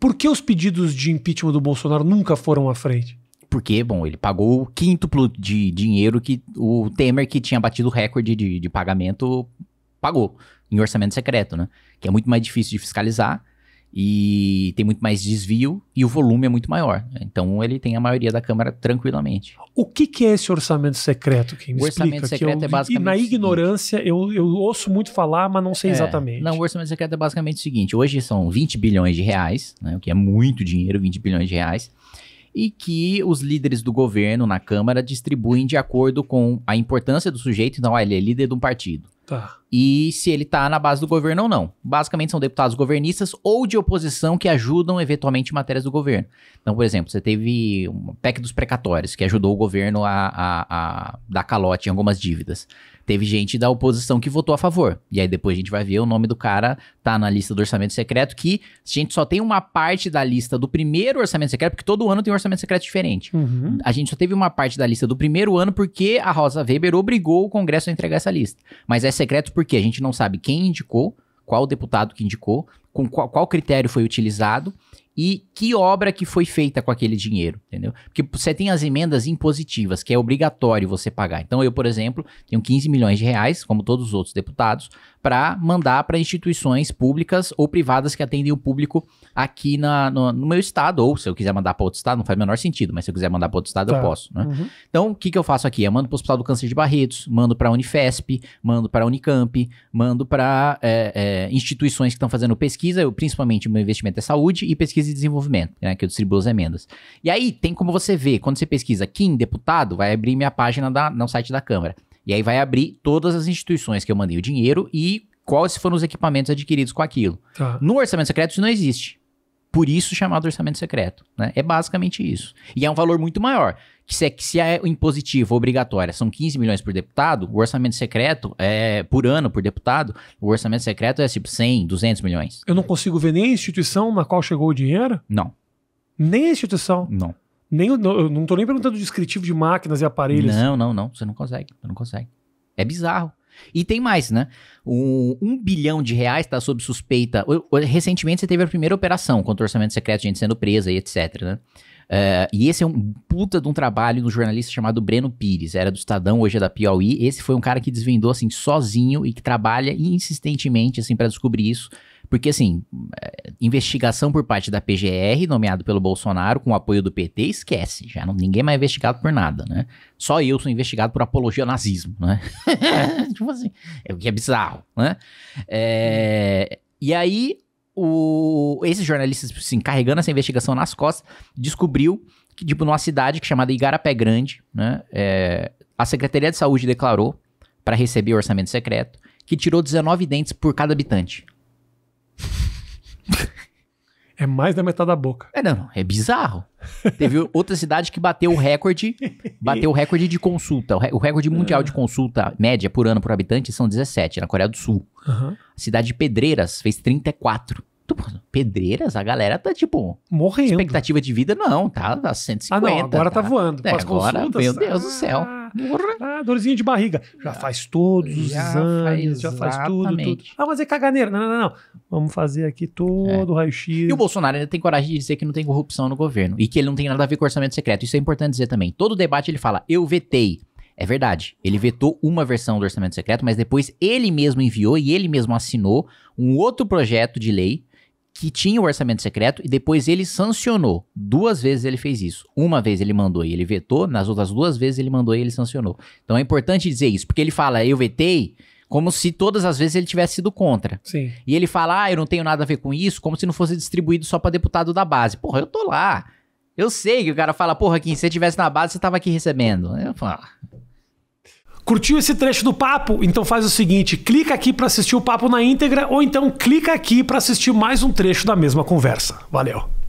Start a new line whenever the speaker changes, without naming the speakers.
Por que os pedidos de impeachment do Bolsonaro nunca foram à frente?
Porque, bom, ele pagou o quíntuplo de dinheiro que o Temer, que tinha batido o recorde de, de pagamento, pagou em orçamento secreto, né? Que é muito mais difícil de fiscalizar e tem muito mais desvio e o volume é muito maior. Então ele tem a maioria da Câmara tranquilamente.
O que, que é esse orçamento secreto? Quem me o orçamento explica, secreto eu, é basicamente. E na ignorância, eu, eu ouço muito falar, mas não sei é, exatamente.
Não, o orçamento secreto é basicamente o seguinte: hoje são 20 bilhões de reais, né, o que é muito dinheiro, 20 bilhões de reais, e que os líderes do governo na Câmara distribuem de acordo com a importância do sujeito. Então, olha, ah, ele é líder de um partido Tá. E se ele tá na base do governo ou não. Basicamente são deputados governistas ou de oposição que ajudam eventualmente em matérias do governo. Então, por exemplo, você teve um PEC dos precatórios, que ajudou o governo a, a, a dar calote em algumas dívidas. Teve gente da oposição que votou a favor. E aí depois a gente vai ver o nome do cara tá na lista do orçamento secreto, que a gente só tem uma parte da lista do primeiro orçamento secreto, porque todo ano tem um orçamento secreto diferente. Uhum. A gente só teve uma parte da lista do primeiro ano porque a Rosa Weber obrigou o Congresso a entregar essa lista. Mas essa secreto porque a gente não sabe quem indicou, qual deputado que indicou, com qual, qual critério foi utilizado e que obra que foi feita com aquele dinheiro, entendeu? Porque você tem as emendas impositivas, que é obrigatório você pagar. Então eu, por exemplo, tenho 15 milhões de reais, como todos os outros deputados, para mandar para instituições públicas ou privadas que atendem o público aqui na, no, no, meu estado, ou se eu quiser mandar para outro estado, não faz o menor sentido, mas se eu quiser mandar para outro estado, tá. eu posso. Né? Uhum. Então, o que, que eu faço aqui? Eu mando para o Hospital do Câncer de Barretos, mando para a Unifesp, mando para a Unicamp, mando para é, eh, é, eh, instituições que estão fazendo pesquisa, eu, principalmente o meu investimento é saúde e pesquisa e desenvolvimento, né, que eu distribuo as emendas. E aí tem como você ver, quando você pesquisa Kim deputado, vai abrir minha página da, no site da Câmara. E aí vai abrir todas as instituições que eu mandei o dinheiro e quais foram os equipamentos adquiridos com aquilo. Tá. No orçamento secreto isso não existe. Por isso chamado orçamento secreto, né? É basicamente isso. E é um valor muito maior. Que se, é, que se é impositivo obrigatória, são 15 milhões por deputado, o orçamento secreto é por ano por deputado, o orçamento secreto é tipo 100, 200 milhões.
Eu não consigo ver nem a instituição na qual chegou o dinheiro? Não. Nem a instituição? Não. Nem, eu não estou nem perguntando descritivo de máquinas e aparelhos. Não, não, não. Você não consegue. Você não consegue. É bizarro. E tem mais, né?
Um, um bilhão de reais está sob suspeita. Recentemente você teve a primeira operação contra o orçamento secreto, gente sendo presa e etc, né? Uh, e esse é um puta de um trabalho no jornalista chamado Breno Pires, era do Estadão, hoje é da Piauí. Esse foi um cara que desvendou assim sozinho e que trabalha insistentemente assim para descobrir isso. Porque, assim, é, investigação por parte da PGR, nomeado pelo Bolsonaro, com o apoio do PT, esquece. Já não, ninguém é mais é investigado por nada, né? Só eu sou investigado por apologia ao nazismo, né? tipo assim, é o que é bizarro, né? É, e aí, o, esses jornalistas, assim, carregando essa investigação nas costas, descobriu que, tipo, numa cidade chamada Igarapé Grande, né, é, a Secretaria de Saúde declarou para receber o orçamento secreto que tirou 19 dentes por cada habitante. É mais da metade da boca. É, não, é bizarro. Teve outra cidade que bateu o recorde, bateu o recorde de consulta. O recorde é. mundial de consulta média por ano por habitante são 17, na Coreia do Sul. Uhum. A cidade de Pedreiras fez 34. Pedreiras, a galera tá tipo. Morrendo. Expectativa de vida não, tá? 150. Ah, não, agora tá, tá voando. É, agora, meu Deus do
céu. Ah ah, dorzinha de barriga. Já, faz todos os exames, faz, já faz tudo, tudo. Ah, mas é caganeira. Não, não, não. Vamos fazer aqui todo o é. raio-x. E o Bolsonaro
ainda tem coragem de dizer que não tem corrupção no governo e que ele não tem nada a ver com orçamento secreto. Isso é importante dizer também. Todo debate ele fala, eu vetei. É verdade. Ele vetou uma versão do orçamento secreto, mas depois ele mesmo enviou e ele mesmo assinou um outro projeto de lei que tinha o orçamento secreto e depois ele sancionou. Duas vezes ele fez isso. Uma vez ele mandou e ele vetou, nas outras duas vezes ele mandou e ele sancionou. Então é importante dizer isso, porque ele fala, eu vetei, como se todas as vezes ele tivesse sido contra. Sim. E ele fala, ah, eu não tenho nada a ver com isso, como se não fosse distribuído só para deputado da base. Porra, eu tô lá. Eu sei que o cara fala, porra, quem se você tivesse na base, você tava aqui recebendo. Eu falo, ah,
Curtiu esse trecho do papo? Então faz o seguinte, clica aqui para assistir o papo na íntegra ou então clica aqui para assistir mais um trecho da mesma conversa. Valeu.